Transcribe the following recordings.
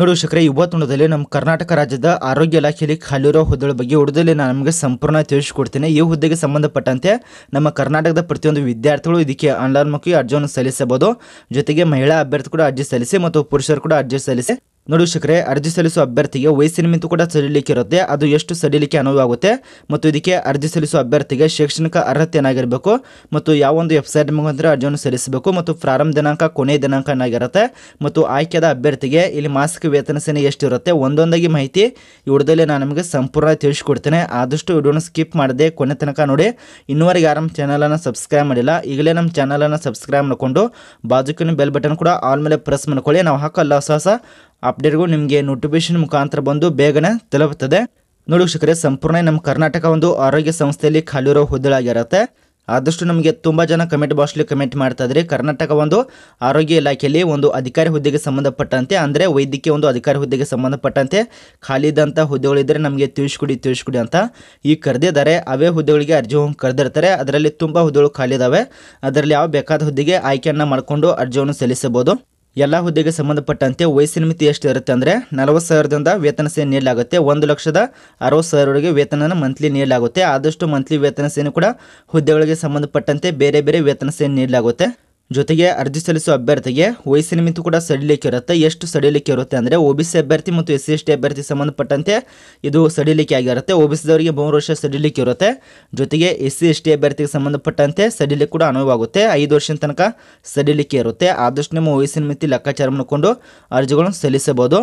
ಶಕ್ರ ಇವತ್ತು ಇವತ್ತೊಂಡದಲ್ಲಿ ನಮ್ಮ ಕರ್ನಾಟಕ ರಾಜ್ಯದ ಆರೋಗ್ಯ ಇಲಾಖೆಯಲ್ಲಿ ಖಾಲಿರೋ ಹುದ್ದೆಗಳ ಬಗ್ಗೆ ಹೊಡೆದಲ್ಲಿ ನಾನು ನಮಗೆ ಸಂಪೂರ್ಣ ತಿಳಿಸಿಕೊಡ್ತೇನೆ ಈ ಹುದ್ದೆಗೆ ಸಂಬಂಧಪಟ್ಟಂತೆ ನಮ್ಮ ಕರ್ನಾಟಕದ ಪ್ರತಿಯೊಂದು ವಿದ್ಯಾರ್ಥಿಗಳು ಇದಕ್ಕೆ ಆನ್ಲೈನ್ ಮುಖಿ ಅರ್ಜಿಯನ್ನು ಸಲ್ಲಿಸಬಹುದು ಜೊತೆಗೆ ಮಹಿಳಾ ಅಭ್ಯರ್ಥಿ ಕೂಡ ಅರ್ಜಿ ಸಲ್ಲಿಸಿ ಮತ್ತು ಪುರುಷರು ಕೂಡ ಅರ್ಜಿ ಸಲ್ಲಿಸಿ ನೋಡಿ ಶಿಖರೆ ಅರ್ಜಿ ಸಲ್ಲಿಸುವ ಅಭ್ಯರ್ಥಿಗೆ ವಯಸ್ಸಿನ ಮಿತಿ ಕೂಡ ಸಡಿಲಿಕ್ಕೆ ಇರುತ್ತೆ ಅದು ಎಷ್ಟು ಸಡಿಲಿಕೆ ಅನುವಾಗುತ್ತೆ ಮತ್ತು ಇದಕ್ಕೆ ಅರ್ಜಿ ಸಲ್ಲಿಸುವ ಅಭ್ಯರ್ಥಿಗೆ ಶೈಕ್ಷಣಿಕ ಅರ್ಹತೆ ಏನಾಗಿರಬೇಕು ಮತ್ತು ಯಾವೊಂದು ವೆಬ್ಸೈಟ್ ಮುಖಾಂತರ ಅರ್ಜಿಯನ್ನು ಸಲ್ಲಿಸಬೇಕು ಮತ್ತು ಪ್ರಾರಂಭ ದಿನಾಂಕ ಕೊನೆಯ ದಿನಾಂಕ ಏನಾಗಿರುತ್ತೆ ಮತ್ತು ಆಯ್ಕೆಯಾದ ಅಭ್ಯರ್ಥಿಗೆ ಇಲ್ಲಿ ಮಾಸಿಕ ವೇತನ ಸೇನೆ ಎಷ್ಟಿರುತ್ತೆ ಒಂದೊಂದಾಗಿ ಮಾಹಿತಿ ವಿಡಿಯೋದಲ್ಲಿ ನಾನು ನಿಮಗೆ ಸಂಪೂರ್ಣ ತಿಳಿಸಿಕೊಡ್ತೇನೆ ಆದಷ್ಟು ವಿಡಿಯೋನ ಸ್ಕಿಪ್ ಮಾಡದೆ ಕೊನೆ ತನಕ ನೋಡಿ ಇನ್ನುವರೆಗೆ ಯಾರು ನಮ್ಮ ಚಾನಲನ್ನು ಸಬ್ಸ್ಕ್ರೈಬ್ ಮಾಡಿಲ್ಲ ಈಗಲೇ ನಮ್ಮ ಚಾನಲನ್ನು ಸಬ್ಸ್ಕ್ರೈಬ್ ಮಾಡಿಕೊಂಡು ಬಾಜುಕಿನ ಬೆಲ್ ಬಟನ್ ಕೂಡ ಆಲ್ ಮೇಲೆ ಪ್ರೆಸ್ ಮಾಡ್ಕೊಳ್ಳಿ ನಾವು ಹಾಕಲ್ಲ ಹೊಸ ಹೊಸ ಅಪ್ಡೇಟ್ಗೂ ನಿಮಗೆ ನೋಟಿಫಿಕೇಶನ್ ಮುಖಾಂತರ ಬಂದು ಬೇಗನೆ ತಲುಪುತ್ತದೆ ನೋಡಿ ವೀಕ್ಷಕರೇ ಸಂಪೂರ್ಣ ನಮ್ಮ ಕರ್ನಾಟಕ ಒಂದು ಆರೋಗ್ಯ ಸಂಸ್ಥೆಯಲ್ಲಿ ಖಾಲಿರೋ ಹುದ್ದೆಗಳಾಗಿರುತ್ತೆ ಆದಷ್ಟು ನಮಗೆ ತುಂಬ ಜನ ಕಮೆಂಟ್ ಬಾಕ್ಸ್ಲಿ ಕಮೆಂಟ್ ಮಾಡ್ತಾ ಇದ್ರಿ ಕರ್ನಾಟಕ ಒಂದು ಆರೋಗ್ಯ ಇಲಾಖೆಯಲ್ಲಿ ಒಂದು ಅಧಿಕಾರಿ ಹುದ್ದೆಗೆ ಸಂಬಂಧಪಟ್ಟಂತೆ ಅಂದರೆ ವೈದ್ಯಕೀಯ ಒಂದು ಅಧಿಕಾರಿ ಹುದ್ದೆಗೆ ಸಂಬಂಧಪಟ್ಟಂತೆ ಖಾಲಿದಂಥ ಹುದ್ದೆಗಳಿದ್ದರೆ ನಮಗೆ ತಿಳಿಸ್ಕೊಡಿ ತಿಳಿಸ್ಕೊಡಿ ಅಂತ ಈಗ ಕರೆದಿದ್ದಾರೆ ಅವೇ ಹುದ್ದೆಗಳಿಗೆ ಅರ್ಜಿ ಕರೆದಿರ್ತಾರೆ ಅದರಲ್ಲಿ ತುಂಬ ಹುದ್ದೆಗಳು ಖಾಲಿ ಇದ್ದಾವೆ ಅದರಲ್ಲಿ ಯಾವ ಬೇಕಾದ ಹುದ್ದೆಗೆ ಆಯ್ಕೆಯನ್ನು ಮಾಡಿಕೊಂಡು ಅರ್ಜಿಯನ್ನು ಸಲ್ಲಿಸಬಹುದು ಎಲ್ಲ ಹುದ್ದೆಗೆ ಸಂಬಂಧಪಟ್ಟಂತೆ ವಯಸ್ಸಿನ ಮಿತಿ ಎಷ್ಟು ಇರುತ್ತೆ ಅಂದರೆ ನಲವತ್ತು ಸಾವಿರದಿಂದ ವೇತನ ಸೇನೆ ನೀಡಲಾಗುತ್ತೆ ಒಂದು ಲಕ್ಷದ ಅರವತ್ತು ಸಾವಿರವರೆಗೆ ವೇತನನ ಮಂತ್ಲಿ ನೀಡಲಾಗುತ್ತೆ ಆದಷ್ಟು ಮಂತ್ಲಿ ವೇತನ ಸೇನೆ ಕೂಡ ಹುದ್ದೆಗಳಿಗೆ ಸಂಬಂಧಪಟ್ಟಂತೆ ಬೇರೆ ಬೇರೆ ವೇತನ ಸೇನೆ ನೀಡಲಾಗುತ್ತೆ ಜೊತೆಗೆ ಅರ್ಜಿ ಸಲ್ಲಿಸುವ ಅಭ್ಯರ್ಥಿಗೆ ವಯಸ್ಸಿನ ಮಿತಿ ಕೂಡ ಸಡಿಲಿಕ್ಕೆ ಇರುತ್ತೆ ಎಷ್ಟು ಸಡಿಲಿಕ್ಕೆ ಇರುತ್ತೆ ಅಂದರೆ ಒ ಬಿ ಸಿ ಅಭ್ಯರ್ಥಿ ಮತ್ತು ಎಸ್ ಸಿ ಎಸ್ ಟಿ ಅಭ್ಯರ್ಥಿ ಸಂಬಂಧಪಟ್ಟಂತೆ ಇದು ಸಡಿಲಿಕೆ ಆಗಿರುತ್ತೆ ಒ ಬಿ ಸಿದವರಿಗೆ ಮೂರು ವರ್ಷ ಸಡಿಲಿಕೆ ಇರುತ್ತೆ ಜೊತೆಗೆ ಎಸ್ ಸಿ ಎಸ್ ಟಿ ಅಭ್ಯರ್ಥಿಗೆ ಸಂಬಂಧಪಟ್ಟಂತೆ ಸಡಿಲಿಕೆ ಕೂಡ ಅನುವಾಗುತ್ತೆ ಐದು ವರ್ಷದ ತನಕ ಸಡಿಲಿಕೆ ಇರುತ್ತೆ ಆದಷ್ಟು ನಿಮ್ಮ ವಯಸ್ಸಿನ ಮಿತಿ ಲೆಕ್ಕಾಚಾರ ಮಾಡಿಕೊಂಡು ಅರ್ಜಿಗಳನ್ನು ಸಲ್ಲಿಸಬಹುದು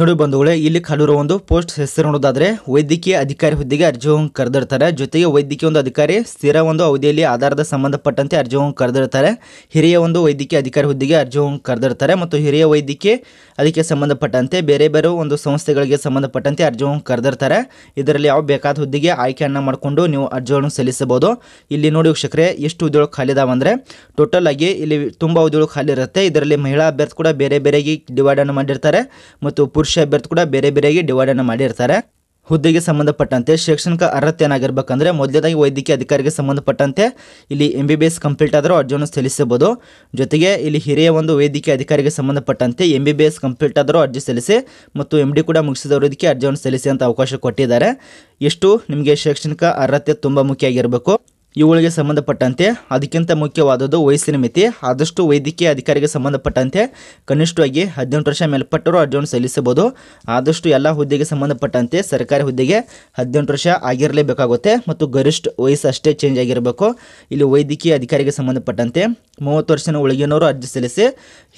ನೋಡಿ ಬಂಧುಗಳೇ ಇಲ್ಲಿ ಕಾಲಿರುವ ಒಂದು ಪೋಸ್ಟ್ ಹೆಸರು ನೋಡೋದಾದ್ರೆ ವೈದ್ಯಕೀಯ ಅಧಿಕಾರಿ ಹುದ್ದೆಗೆ ಅರ್ಜಿಯನ್ನು ಕರೆದಿರ್ತಾರೆ ಜೊತೆಗೆ ವೈದ್ಯಕೀಯ ಒಂದು ಅಧಿಕಾರಿ ಸ್ಥಿರ ಒಂದು ಅವಧಿಯಲ್ಲಿ ಆಧಾರದ ಸಂಬಂಧಪಟ್ಟಂತೆ ಅರ್ಜಿಯನ್ನು ಕರೆದಿರ್ತಾರೆ ಹಿರಿಯ ಒಂದು ವೈದ್ಯಕೀಯ ಅಧಿಕಾರಿ ಹುದ್ದೆಗೆ ಅರ್ಜಿಯನ್ನು ಕರೆದಿರ್ತಾರೆ ಮತ್ತು ಹಿರಿಯ ವೈದ್ಯಕೀಯ ಅದಕ್ಕೆ ಸಂಬಂಧಪಟ್ಟಂತೆ ಬೇರೆ ಬೇರೆ ಒಂದು ಸಂಸ್ಥೆಗಳಿಗೆ ಸಂಬಂಧಪಟ್ಟಂತೆ ಅರ್ಜಿಯನ್ನು ಕರೆದಿರ್ತಾರೆ ಇದರಲ್ಲಿ ಯಾವ ಬೇಕಾದ ಹುದ್ದೆಗೆ ಆಯ್ಕೆಯನ್ನು ಮಾಡಿಕೊಂಡು ನೀವು ಅರ್ಜಿಗಳನ್ನು ಸಲ್ಲಿಸಬಹುದು ಇಲ್ಲಿ ನೋಡಿ ಶಕ್ರೆ ಎಷ್ಟು ಹುದ್ದೆಗಳು ಖಾಲಿ ಇದಾವೆ ಟೋಟಲ್ ಆಗಿ ಇಲ್ಲಿ ತುಂಬ ಹುದ್ದೆಗಳು ಖಾಲಿ ಇರುತ್ತೆ ಇದರಲ್ಲಿ ಮಹಿಳಾ ಅಭ್ಯರ್ಥಿ ಕೂಡ ಬೇರೆ ಬೇರೆಗೆ ಅನ್ನು ಮಾಡಿರ್ತಾರೆ ಮತ್ತು ಪುರುಷ ಪುರುಷ ಅಭ್ಯರ್ಥಿ ಕೂಡ ಬೇರೆ ಬೇರೆಯಾಗಿ ಅನ್ನು ಮಾಡಿರ್ತಾರೆ ಹುದ್ದೆಗೆ ಸಂಬಂಧಪಟ್ಟಂತೆ ಶೈಕ್ಷಣಿಕ ಅರ್ಹತೆ ಏನಾಗಿರ್ಬೇಕಂದ್ರೆ ಮೊದಲನೇದಾಗಿ ವೈದ್ಯಕೀಯ ಅಧಿಕಾರಿಗೆ ಸಂಬಂಧಪಟ್ಟಂತೆ ಇಲ್ಲಿ M B B S complete ಆದರೂ ಅರ್ಜಿಯನ್ನು ಸಲ್ಲಿಸಬಹುದು ಜೊತೆಗೆ ಇಲ್ಲಿ ಹಿರಿಯ ಒಂದು ವೈದ್ಯಕೀಯ ಅಧಿಕಾರಿಗೆ ಸಂಬಂಧಪಟ್ಟಂತೆ M B B S complete ಆದರೂ ಅರ್ಜಿ ಸಲ್ಲಿಸಿ ಮತ್ತು ಎಂ ಡಿ ಕೂಡ ಮುಗಿಸಿದವರಿಗೆ ಅರ್ಜಿಯನ್ನು ಸಲ್ಲಿಸಿ ಅಂತ ಅವಕಾಶ ಕೊಟ್ಟಿದ್ದಾರೆ ಎಷ್ಟು ನಿಮಗೆ ಶೈಕ್ಷಣಿಕ ಅರ್ಹತೆ ತುಂಬ ಮುಖ್ಯ ಆಗಿರಬೇಕು ಇವುಗಳಿಗೆ ಸಂಬಂಧಪಟ್ಟಂತೆ ಅದಕ್ಕಿಂತ ಮುಖ್ಯವಾದದ್ದು ವಯಸ್ಸಿನ ಮಿತಿ ಆದಷ್ಟು ವೈದ್ಯಕೀಯ ಅಧಿಕಾರಿಗೆ ಸಂಬಂಧಪಟ್ಟಂತೆ ಕನಿಷ್ಠವಾಗಿ ಹದಿನೆಂಟು ವರ್ಷ ಮೇಲ್ಪಟ್ಟರು ಅರ್ಜಿಯನ್ನು ಸಲ್ಲಿಸಬಹುದು ಆದಷ್ಟು ಎಲ್ಲ ಹುದ್ದೆಗೆ ಸಂಬಂಧಪಟ್ಟಂತೆ ಸರ್ಕಾರಿ ಹುದ್ದೆಗೆ ಹದಿನೆಂಟು ವರ್ಷ ಆಗಿರಲೇಬೇಕಾಗುತ್ತೆ ಮತ್ತು ಗರಿಷ್ಠ ವಯಸ್ಸು ಅಷ್ಟೇ ಚೇಂಜ್ ಆಗಿರಬೇಕು ಇಲ್ಲಿ ವೈದ್ಯಕೀಯ ಅಧಿಕಾರಿಗೆ ಸಂಬಂಧಪಟ್ಟಂತೆ ಮೂವತ್ತು ವರ್ಷನ ಒಳಗಿನವರು ಅರ್ಜಿ ಸಲ್ಲಿಸಿ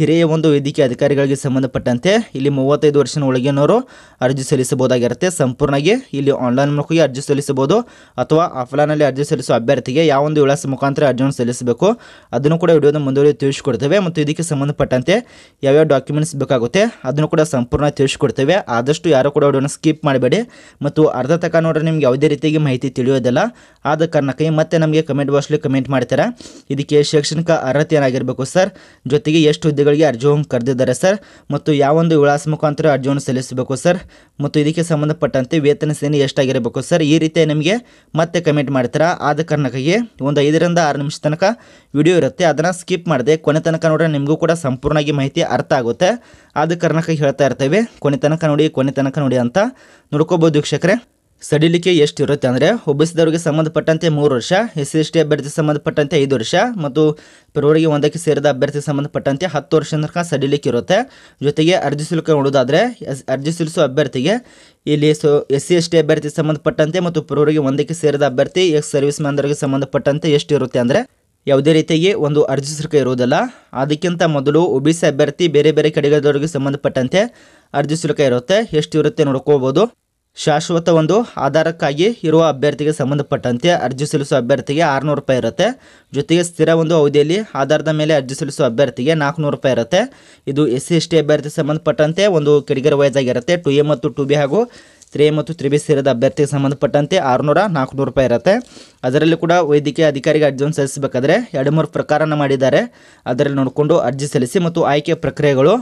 ಹಿರಿಯ ಒಂದು ವೈದ್ಯಕೀಯ ಅಧಿಕಾರಿಗಳಿಗೆ ಸಂಬಂಧಪಟ್ಟಂತೆ ಇಲ್ಲಿ ಮೂವತ್ತೈದು ವರ್ಷನ ಒಳಗಿನವರು ಅರ್ಜಿ ಸಲ್ಲಿಸಬಹುದಾಗಿರುತ್ತೆ ಸಂಪೂರ್ಣವಾಗಿ ಇಲ್ಲಿ ಆನ್ಲೈನ್ ಮೂಲಕ ಅರ್ಜಿ ಸಲ್ಲಿಸಬಹುದು ಅಥವಾ ಆಫ್ಲೈನಲ್ಲಿ ಅರ್ಜಿ ಸಲ್ಲಿಸುವ ಅಭ್ಯರ್ಥಿ ಅಭ್ಯರ್ಥಿಗೆ ಯಾವ ಒಂದು ವಿಳಾಸ ಮುಖಾಂತರ ಅರ್ಜಿಯನ್ನು ಸಲ್ಲಿಸಬೇಕು ಅದನ್ನು ಕೂಡ ವಿಡಿಯೋದ ಮುಂದುವರಿದು ತಿಳಿಸಿಕೊಡ್ತೇವೆ ಮತ್ತು ಇದಕ್ಕೆ ಸಂಬಂಧಪಟ್ಟಂತೆ ಯಾವ್ಯಾವ ಡಾಕ್ಯುಮೆಂಟ್ಸ್ ಬೇಕಾಗುತ್ತೆ ಅದನ್ನು ಕೂಡ ಸಂಪೂರ್ಣ ತಿಳಿಸಿಕೊಡ್ತೇವೆ ಆದಷ್ಟು ಯಾರು ಕೂಡ ವಿಡಿಯೋನ ಸ್ಕಿಪ್ ಮಾಡಬೇಡಿ ಮತ್ತು ಅರ್ಧ ತಕ ನೋಡ್ರೆ ನಿಮ್ಗೆ ಯಾವುದೇ ರೀತಿಯಾಗಿ ಮಾಹಿತಿ ತಿಳಿಯೋದಿಲ್ಲ ಆದ ಕಾರಣಕ್ಕೆ ಮತ್ತೆ ನಮಗೆ ಕಮೆಂಟ್ ಬಾಕ್ಸ್ಲಿ ಕಮೆಂಟ್ ಮಾಡ್ತಾರೆ ಇದಕ್ಕೆ ಶೈಕ್ಷಣಿಕ ಅರ್ಹತೆ ಏನಾಗಿರಬೇಕು ಸರ್ ಜೊತೆಗೆ ಎಷ್ಟು ಹುದ್ದೆಗಳಿಗೆ ಅರ್ಜಿಯನ್ನು ಕರೆದಿದ್ದಾರೆ ಸರ್ ಮತ್ತು ಯಾವೊಂದು ವಿಳಾಸ ಮುಖಾಂತರ ಅರ್ಜಿಯನ್ನು ಸಲ್ಲಿಸಬೇಕು ಸರ್ ಮತ್ತು ಇದಕ್ಕೆ ಸಂಬಂಧಪಟ್ಟಂತೆ ವೇತನ ಸೇನೆ ಎಷ್ಟಾಗಿರಬೇಕು ಸರ್ ಈ ರೀತಿ ನಿಮಗೆ ಮತ್ತೆ ಕಮೆಂಟ್ ಮಾಡ್ತಾರೆ ಆದ ಕಾರಣ ಹಾಗಾಗಿ ಒಂದು ಐದರಿಂದ ಆರು ನಿಮಿಷ ತನಕ ವಿಡಿಯೋ ಇರುತ್ತೆ ಅದನ್ನು ಸ್ಕಿಪ್ ಮಾಡಿದೆ ಕೊನೆ ತನಕ ನೋಡ್ರೆ ನಿಮಗೂ ಕೂಡ ಸಂಪೂರ್ಣವಾಗಿ ಮಾಹಿತಿ ಅರ್ಥ ಆಗುತ್ತೆ ಆದ ಕಾರಣಕ್ಕಾಗಿ ಹೇಳ್ತಾ ಇರ್ತೇವೆ ಕೊನೆ ತನಕ ನೋಡಿ ಕೊನೆ ತನಕ ನೋಡಿ ಅಂತ ನೋಡ್ಕೋಬೋದು ವೀಕ್ಷಕರೇ ಸಡಿಲಿಕೆ ಎಷ್ಟು ಇರುತ್ತೆ ಅಂದರೆ ಒಬ್ಬಿಸಿದವರಿಗೆ ಸಂಬಂಧಪಟ್ಟಂತೆ ಮೂರು ವರ್ಷ ಎಸ್ ಸಿ ಟಿ ಅಭ್ಯರ್ಥಿ ಸಂಬಂಧಪಟ್ಟಂತೆ ಐದು ವರ್ಷ ಮತ್ತು ಪ್ರವರಿಗೆ ಒಂದಕ್ಕೆ ಸೇರಿದ ಅಭ್ಯರ್ಥಿ ಸಂಬಂಧಪಟ್ಟಂತೆ ಹತ್ತು ವರ್ಷ ತನಕ ಸಡಿಲಿಕೆ ಇರುತ್ತೆ ಜೊತೆಗೆ ಅರ್ಜಿ ಶುಲ್ಕ ನೋಡೋದಾದರೆ ಅರ್ಜಿ ಸಲ್ಲಿಸುವ ಅಭ್ಯರ್ಥಿಗೆ ಇಲ್ಲಿ ಸೊ ಎಸ್ ಸಿ ಎಸ್ ಟಿ ಅಭ್ಯರ್ಥಿ ಸಂಬಂಧಪಟ್ಟಂತೆ ಮತ್ತು ಪ್ರವರಿಗೆ ಒಂದಕ್ಕೆ ಸೇರಿದ ಅಭ್ಯರ್ಥಿ ಎಕ್ಸ್ ಸರ್ವಿಸ್ ಮ್ಯಾನ್ದವರಿಗೆ ಸಂಬಂಧಪಟ್ಟಂತೆ ಎಷ್ಟು ಇರುತ್ತೆ ಅಂದರೆ ಯಾವುದೇ ರೀತಿಯಾಗಿ ಒಂದು ಅರ್ಜಿ ಶುಲ್ಕ ಇರುವುದಿಲ್ಲ ಅದಕ್ಕಿಂತ ಮೊದಲು ಒ ಬಿ ಸಿ ಅಭ್ಯರ್ಥಿ ಬೇರೆ ಬೇರೆ ಕಡೆಗಳವರಿಗೆ ಸಂಬಂಧಪಟ್ಟಂತೆ ಅರ್ಜಿ ಶುಲ್ಕ ಇರುತ್ತೆ ಎಷ್ಟು ಇರುತ್ತೆ ನೋಡ್ಕೋಬೋದು ಶಾಶ್ವತ ಒಂದು ಆಧಾರಕ್ಕಾಗಿ ಇರುವ ಅಭ್ಯರ್ಥಿಗೆ ಸಂಬಂಧಪಟ್ಟಂತೆ ಅರ್ಜಿ ಸಲ್ಲಿಸುವ ಅಭ್ಯರ್ಥಿಗೆ ಆರುನೂರು ರೂಪಾಯಿ ಇರುತ್ತೆ ಜೊತೆಗೆ ಸ್ಥಿರ ಒಂದು ಅವಧಿಯಲ್ಲಿ ಆಧಾರದ ಮೇಲೆ ಅರ್ಜಿ ಸಲ್ಲಿಸುವ ಅಭ್ಯರ್ಥಿಗೆ ನಾಲ್ಕುನೂರು ರೂಪಾಯಿ ಇರುತ್ತೆ ಇದು ಎಸ್ ಸಿ ಎಸ್ ಟಿ ಅಭ್ಯರ್ಥಿಗೆ ಸಂಬಂಧಪಟ್ಟಂತೆ ಒಂದು ಕಿಡಿಗರ ವಯಸ್ಸಾಗಿರುತ್ತೆ ಟು ಎ ಮತ್ತು ಟು ಬಿ ಹಾಗೂ ತ್ರೀ ಮತ್ತು ತ್ರಿ ಬಿ ಸೇರಿದ ಅಭ್ಯರ್ಥಿಗೆ ಸಂಬಂಧಪಟ್ಟಂತೆ ಆರುನೂರ ನಾಲ್ಕುನೂರು ರೂಪಾಯಿ ಇರುತ್ತೆ ಅದರಲ್ಲಿ ಕೂಡ ವೈದ್ಯಕೀಯ ಅಧಿಕಾರಿಗೆ ಅರ್ಜಿಯನ್ನು ಸಲ್ಲಿಸಬೇಕಾದ್ರೆ ಎರಡು ಮೂರು ಪ್ರಕಾರನ ಮಾಡಿದ್ದಾರೆ ಅದರಲ್ಲಿ ನೋಡಿಕೊಂಡು ಅರ್ಜಿ ಸಲ್ಲಿಸಿ ಮತ್ತು ಆಯ್ಕೆ ಪ್ರಕ್ರಿಯೆಗಳು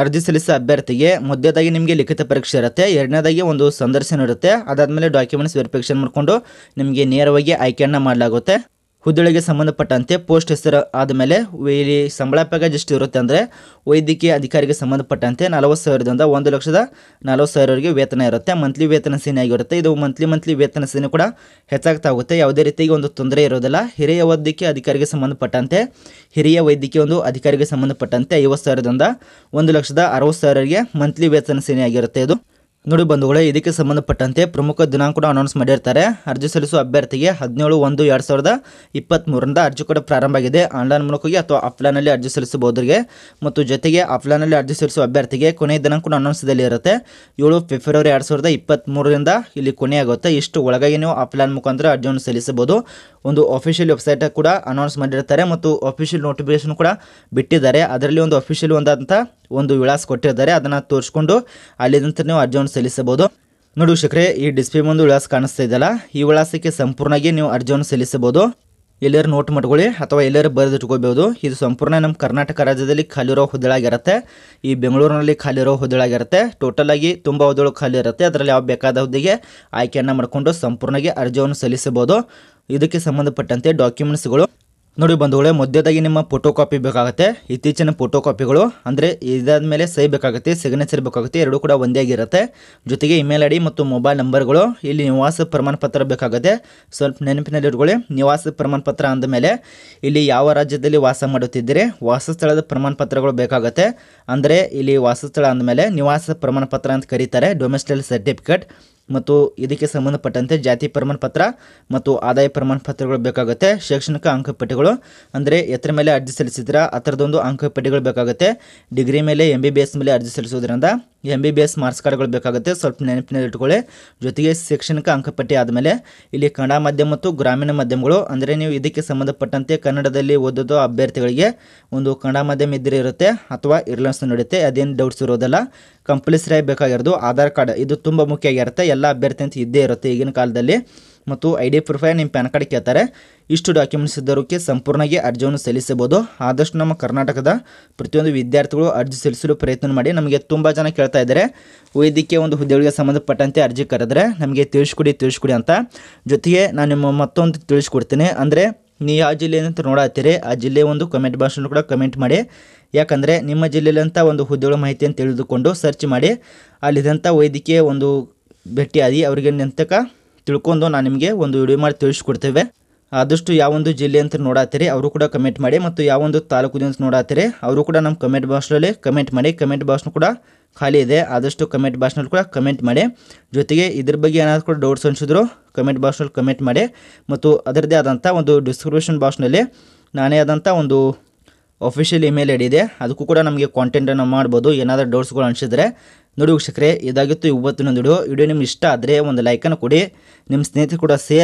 ಅರ್ಜಿ ಸಲ್ಲಿಸಿದ ಅಭ್ಯರ್ಥಿಗೆ ಮೊದಲೇದಾಗಿ ನಿಮಗೆ ಲಿಖಿತ ಪರೀಕ್ಷೆ ಇರುತ್ತೆ ಎರಡನೇದಾಗಿ ಒಂದು ಸಂದರ್ಶನ ಇರುತ್ತೆ ಅದಾದಮೇಲೆ ಡಾಕ್ಯುಮೆಂಟ್ಸ್ ವೆರಿಫಿಕೇಷನ್ ಮಾಡಿಕೊಂಡು ನಿಮಗೆ ನೇರವಾಗಿ ಆಯ್ಕೆಯನ್ನು ಮಾಡಲಾಗುತ್ತೆ ಹುದ್ದೆಗೆ ಸಂಬಂಧಪಟ್ಟಂತೆ ಪೋಸ್ಟ್ ಹೆಸರು ಆದಮೇಲೆ ಇಲ್ಲಿ ಸಂಬಳ ಪ್ಯಾಕೇಜ್ ಎಷ್ಟು ಇರುತ್ತೆ ಅಂದರೆ ವೈದ್ಯಕೀಯ ಅಧಿಕಾರಿಗೆ ಸಂಬಂಧಪಟ್ಟಂತೆ ನಲವತ್ತು ಸಾವಿರದಿಂದ ಒಂದು ಲಕ್ಷದ ನಲವತ್ತು ಸಾವಿರವರೆಗೆ ವೇತನ ಇರುತ್ತೆ ಮಂತ್ಲಿ ವೇತನ ಆಗಿರುತ್ತೆ ಇದು ಮಂತ್ಲಿ ಮಂತ್ಲಿ ವೇತನ ಸೇನೆ ಕೂಡ ಹೆಚ್ಚಾಗ್ತಾ ಹೋಗುತ್ತೆ ಯಾವುದೇ ರೀತಿಗೆ ಒಂದು ತೊಂದರೆ ಇರೋದಿಲ್ಲ ಹಿರಿಯ ವೈದ್ಯಕೀಯ ಅಧಿಕಾರಿಗೆ ಸಂಬಂಧಪಟ್ಟಂತೆ ಹಿರಿಯ ವೈದ್ಯಕೀಯ ಒಂದು ಅಧಿಕಾರಿಗೆ ಸಂಬಂಧಪಟ್ಟಂತೆ ಐವತ್ತು ಸಾವಿರದಿಂದ ಒಂದು ಲಕ್ಷದ ಅರವತ್ತು ಸಾವಿರವರೆಗೆ ಮಂತ್ಲಿ ವೇತನ ಆಗಿರುತ್ತೆ ಇದು ನೋಡಿ ಬಂಧುಗಳೇ ಇದಕ್ಕೆ ಸಂಬಂಧಪಟ್ಟಂತೆ ಪ್ರಮುಖ ದಿನಾಂಕ ಕೂಡ ಅನೌನ್ಸ್ ಮಾಡಿರ್ತಾರೆ ಅರ್ಜಿ ಸಲ್ಲಿಸುವ ಅಭ್ಯರ್ಥಿಗೆ ಹದಿನೇಳು ಒಂದು ಎರಡು ಸಾವಿರದ ಮೂರರಿಂದ ಅರ್ಜಿ ಕೂಡ ಪ್ರಾರಂಭ ಆಗಿದೆ ಆನ್ಲೈನ್ ಮೂಲಕವಾಗಿ ಅಥವಾ ಆಫ್ಲೈನಲ್ಲಿ ಅರ್ಜಿ ಸಲ್ಲಿಸಬಹುದ್ರಿಗೆ ಮತ್ತು ಜೊತೆಗೆ ಆಫ್ಲೈನಲ್ಲಿ ಅರ್ಜಿ ಸಲ್ಲಿಸುವ ಅಭ್ಯರ್ಥಿಗೆ ಕೊನೆಯ ದಿನಾಂಕ ಕೂಡ ಅನೌನ್ಸ್ದಲ್ಲಿ ಇರುತ್ತೆ ಏಳು ಫೆಬ್ರವರಿ ಎರಡು ಸಾವಿರದ ಇಪ್ಪತ್ತ್ಮೂರರಿಂದ ಇಲ್ಲಿ ಕೊನೆಯಾಗುತ್ತೆ ಇಷ್ಟು ಒಳಗಾಗಿ ನೀವು ಆಫ್ಲೈನ್ ಮುಖಾಂತರ ಅರ್ಜಿಯನ್ನು ಸಲ್ಲಿಸಬಹುದು ಒಂದು ಅಫಿಷಿಯಲ್ ವೆಬ್ಸೈಟ್ ಕೂಡ ಅನೌನ್ಸ್ ಮಾಡಿರ್ತಾರೆ ಮತ್ತು ಅಫಿಷಿಯಲ್ ನೋಟಿಫಿಕೇಶನ್ ಕೂಡ ಬಿಟ್ಟಿದ್ದಾರೆ ಅದರಲ್ಲಿ ಒಂದು ಅಫಿಷಿಯಲ್ ಒಂದಂತ ಒಂದು ವಿಳಾಸ ಕೊಟ್ಟಿರ್ತಾರೆ ಅದನ್ನು ತೋರಿಸ್ಕೊಂಡು ನಂತರ ನೀವು ಅರ್ಜಿಯನ್ನು ಸಲ್ಲಿಸಬಹುದು ನೋಡಿ ಶಕ್ರೆ ಈ ಡಿಸ್ಪ್ಲೇ ಒಂದು ವಿಳಾಸ ಕಾಣಿಸ್ತಾ ಇದೆಯಲ್ಲ ಈ ವಿಳಾಸಕ್ಕೆ ಸಂಪೂರ್ಣವಾಗಿ ನೀವು ಅರ್ಜಿಯನ್ನು ಸಲ್ಲಿಸಬಹುದು ಎಲ್ಲರೂ ನೋಟ್ ಮಾಡ್ಕೊಳ್ಳಿ ಅಥವಾ ಎಲ್ಲರೂ ಬರೆದಿಟ್ಕೋಬಹುದು ಇದು ಸಂಪೂರ್ಣ ನಮ್ಮ ಕರ್ನಾಟಕ ರಾಜ್ಯದಲ್ಲಿ ಖಾಲಿರೋ ಹುದ್ದೆಗಳಾಗಿರುತ್ತೆ ಈ ಬೆಂಗಳೂರಿನಲ್ಲಿ ಖಾಲಿರೋ ಹುದ್ದೆಗಳಾಗಿರುತ್ತೆ ಟೋಟಲ್ ಆಗಿ ತುಂಬ ಹುದ್ದೆಗಳು ಖಾಲಿ ಇರುತ್ತೆ ಅದರಲ್ಲಿ ಯಾವ ಬೇಕಾದ ಹುದ್ದೆಗೆ ಆಯ್ಕೆಯನ್ನು ಮಾಡಿಕೊಂಡು ಸಂಪೂರ್ಣವಾಗಿ ಅರ್ಜಿಯನ್ನು ಸಲ್ಲಿಸಬಹುದು ಇದಕ್ಕೆ ಸಂಬಂಧಪಟ್ಟಂತೆ ಡಾಕ್ಯುಮೆಂಟ್ಸ್ಗಳು ನೋಡಿ ಬಂಧುಗಳೇ ಮಧ್ಯದಾಗಿ ನಿಮ್ಮ ಫೋಟೋ ಕಾಪಿ ಬೇಕಾಗುತ್ತೆ ಇತ್ತೀಚಿನ ಫೋಟೋ ಕಾಪಿಗಳು ಅಂದರೆ ಇದಾದ ಮೇಲೆ ಸಹಿ ಬೇಕಾಗುತ್ತೆ ಸಿಗ್ನೇಚರ್ ಬೇಕಾಗುತ್ತೆ ಎರಡೂ ಕೂಡ ಒಂದೇ ಆಗಿರುತ್ತೆ ಜೊತೆಗೆ ಇಮೇಲ್ ಐ ಡಿ ಮತ್ತು ಮೊಬೈಲ್ ನಂಬರ್ಗಳು ಇಲ್ಲಿ ನಿವಾಸ ಪ್ರಮಾಣ ಪತ್ರ ಬೇಕಾಗುತ್ತೆ ಸ್ವಲ್ಪ ನೆನಪಿನಲ್ಲಿ ನಿವಾಸ ಪ್ರಮಾಣ ಪತ್ರ ಅಂದಮೇಲೆ ಇಲ್ಲಿ ಯಾವ ರಾಜ್ಯದಲ್ಲಿ ವಾಸ ಮಾಡುತ್ತಿದ್ದೀರಿ ವಾಸಸ್ಥಳದ ಪ್ರಮಾಣ ಪತ್ರಗಳು ಬೇಕಾಗುತ್ತೆ ಅಂದರೆ ಇಲ್ಲಿ ವಾಸಸ್ಥಳ ಅಂದಮೇಲೆ ನಿವಾಸ ಪ್ರಮಾಣ ಪತ್ರ ಅಂತ ಕರೀತಾರೆ ಡೊಮೆಸ್ಟಲ್ ಸರ್ಟಿಫಿಕೇಟ್ ಮತ್ತು ಇದಕ್ಕೆ ಸಂಬಂಧಪಟ್ಟಂತೆ ಜಾತಿ ಪ್ರಮಾಣ ಪತ್ರ ಮತ್ತು ಆದಾಯ ಪ್ರಮಾಣ ಪತ್ರಗಳು ಬೇಕಾಗುತ್ತೆ ಶೈಕ್ಷಣಿಕ ಅಂಕಪಟ್ಟಿಗಳು ಅಂದರೆ ಎತ್ತರ ಮೇಲೆ ಅರ್ಜಿ ಸಲ್ಲಿಸಿದ್ರ ಆ ಥರದೊಂದು ಅಂಕಪಟ್ಟಿಗಳು ಬೇಕಾಗುತ್ತೆ ಡಿಗ್ರಿ ಮೇಲೆ ಎಂ ಬಿ ಬಿ ಎಸ್ ಮೇಲೆ ಅರ್ಜಿ ಸಲ್ಲಿಸೋದ್ರಿಂದ M B B S marks ಕಾರ್ಡ್ಗಳು ಬೇಕಾಗುತ್ತೆ ಸ್ವಲ್ಪ ನೆನಪಿನಲ್ಲಿ ಇಟ್ಕೊಳ್ಳಿ ಜೊತೆಗೆ ಶೈಕ್ಷಣಿಕ ಅಂಕಪಟ್ಟಿ ಆದಮೇಲೆ ಇಲ್ಲಿ ಕನ್ನಡ ಮಾಧ್ಯಮ ಮತ್ತು ಗ್ರಾಮೀಣ ಮಾಧ್ಯಮಗಳು ಅಂದರೆ ನೀವು ಇದಕ್ಕೆ ಸಂಬಂಧಪಟ್ಟಂತೆ ಕನ್ನಡದಲ್ಲಿ ಓದೋದು ಅಭ್ಯರ್ಥಿಗಳಿಗೆ ಒಂದು ಕನ್ನಡ ಮಾಧ್ಯಮ ಇದ್ದರೆ ಇರುತ್ತೆ ಅಥವಾ ಇರ್ಲನ್ಸ್ ನಡೆಯುತ್ತೆ ಅದೇನು ಡೌಟ್ಸ್ ಇರೋದಲ್ಲ ಕಂಪಲ್ಸರಿ ಬೇಕಾಗಿರೋದು ಆಧಾರ್ ಕಾರ್ಡ್ ಇದು ತುಂಬ ಮುಖ್ಯ ಆಗಿರುತ್ತೆ ಎಲ್ಲ ಅಭ್ಯರ್ಥಿ ಅಂತ ಇದ್ದೇ ಇರುತ್ತೆ ಈಗಿನ ಕಾಲದಲ್ಲಿ ಮತ್ತು ಐ ಡಿ ಪ್ರೂಫ್ ನಿಮ್ಮ ಪ್ಯಾನ್ ಕಾರ್ಡ್ ಕೇಳ್ತಾರೆ ಇಷ್ಟು ಡಾಕ್ಯುಮೆಂಟ್ಸ್ ಇದ್ದವರಿಗೆ ಸಂಪೂರ್ಣವಾಗಿ ಅರ್ಜಿಯನ್ನು ಸಲ್ಲಿಸಬಹುದು ಆದಷ್ಟು ನಮ್ಮ ಕರ್ನಾಟಕದ ಪ್ರತಿಯೊಂದು ವಿದ್ಯಾರ್ಥಿಗಳು ಅರ್ಜಿ ಸಲ್ಲಿಸಲು ಪ್ರಯತ್ನ ಮಾಡಿ ನಮಗೆ ತುಂಬ ಜನ ಕೇಳ್ತಾ ಇದ್ದಾರೆ ವೈದ್ಯಕೀಯ ಒಂದು ಹುದ್ದೆಗಳಿಗೆ ಸಂಬಂಧಪಟ್ಟಂತೆ ಅರ್ಜಿ ಕರೆದ್ರೆ ನಮಗೆ ತಿಳಿಸ್ಕೊಡಿ ತಿಳಿಸ್ಕೊಡಿ ಅಂತ ಜೊತೆಗೆ ನಾನು ನಿಮ್ಮ ಮತ್ತೊಂದು ತಿಳಿಸ್ಕೊಡ್ತೀನಿ ಅಂದರೆ ನೀ ಯಾವ ಜಿಲ್ಲೆಯಿಂದ ಅಂತ ನೋಡತ್ತೀರಿ ಆ ಜಿಲ್ಲೆ ಒಂದು ಕಮೆಂಟ್ ಬಾಕ್ಸ್ನಲ್ಲೂ ಕೂಡ ಕಮೆಂಟ್ ಮಾಡಿ ಯಾಕಂದರೆ ನಿಮ್ಮ ಜಿಲ್ಲೆಯಲ್ಲಂಥ ಒಂದು ಹುದ್ದೆಗಳ ಮಾಹಿತಿಯನ್ನು ತಿಳಿದುಕೊಂಡು ಸರ್ಚ್ ಮಾಡಿ ಅಲ್ಲಿದ್ದಂಥ ವೈದ್ಯಕೀಯ ಒಂದು ಭೇಟಿಯಾಗಿ ಅವರಿಗೆ ನಂತಕ ತಿಳ್ಕೊಂಡು ನಾನು ನಿಮಗೆ ಒಂದು ವಿಡಿಯೋ ಮಾಡಿ ತಿಳಿಸ್ಕೊಡ್ತೇವೆ ಆದಷ್ಟು ಯಾವೊಂದು ಜಿಲ್ಲೆ ಅಂತ ನೋಡತ್ತೀರಿ ಅವರು ಕೂಡ ಕಮೆಂಟ್ ಮಾಡಿ ಮತ್ತು ಯಾವೊಂದು ತಾಲೂಕು ಅಂತ ನೋಡಾತೀರಿ ಅವರು ಕೂಡ ನಮ್ಮ ಕಮೆಂಟ್ ಬಾಕ್ಸ್ನಲ್ಲಿ ಕಮೆಂಟ್ ಮಾಡಿ ಕಮೆಂಟ್ ಬಾಕ್ಸ್ನ ಕೂಡ ಖಾಲಿ ಇದೆ ಆದಷ್ಟು ಕಮೆಂಟ್ ಬಾಕ್ಸ್ನಲ್ಲಿ ಕೂಡ ಕಮೆಂಟ್ ಮಾಡಿ ಜೊತೆಗೆ ಇದ್ರ ಬಗ್ಗೆ ಏನಾದರೂ ಕೂಡ ಡೌಟ್ಸ್ ಅನಿಸಿದ್ರು ಕಮೆಂಟ್ ಬಾಕ್ಸ್ನಲ್ಲಿ ಕಮೆಂಟ್ ಮಾಡಿ ಮತ್ತು ಅದರದ್ದೇ ಆದಂಥ ಒಂದು ಡಿಸ್ಕ್ರಿಪ್ಷನ್ ಬಾಕ್ಸ್ನಲ್ಲಿ ನಾನೇ ಆದಂಥ ಒಂದು ಅಫಿಷಿಯಲ್ ಇಮೇಲ್ ಐಡಿ ಇದೆ ಅದಕ್ಕೂ ಕೂಡ ನಮಗೆ ಕಾಂಟೆಂಟನ್ನು ಮಾಡ್ಬೋದು ಏನಾದರೂ ಡೌಟ್ಸ್ಗಳು ಅನಿಸಿದರೆ ನೋಡಿ ವೀಕ್ಷಕರೇ ಇದಾಗಿತ್ತು ಇವತ್ತಿನ ವಿಡಿಯೋ ವಿಡಿಯೋ ನಿಮ್ಗೆ ಇಷ್ಟ ಆದರೆ ಒಂದು ಲೈಕನ್ನು ಕೊಡಿ ನಿಮ್ಮ ಸ್ನೇಹಿತರು ಕೂಡ ಸೇರ್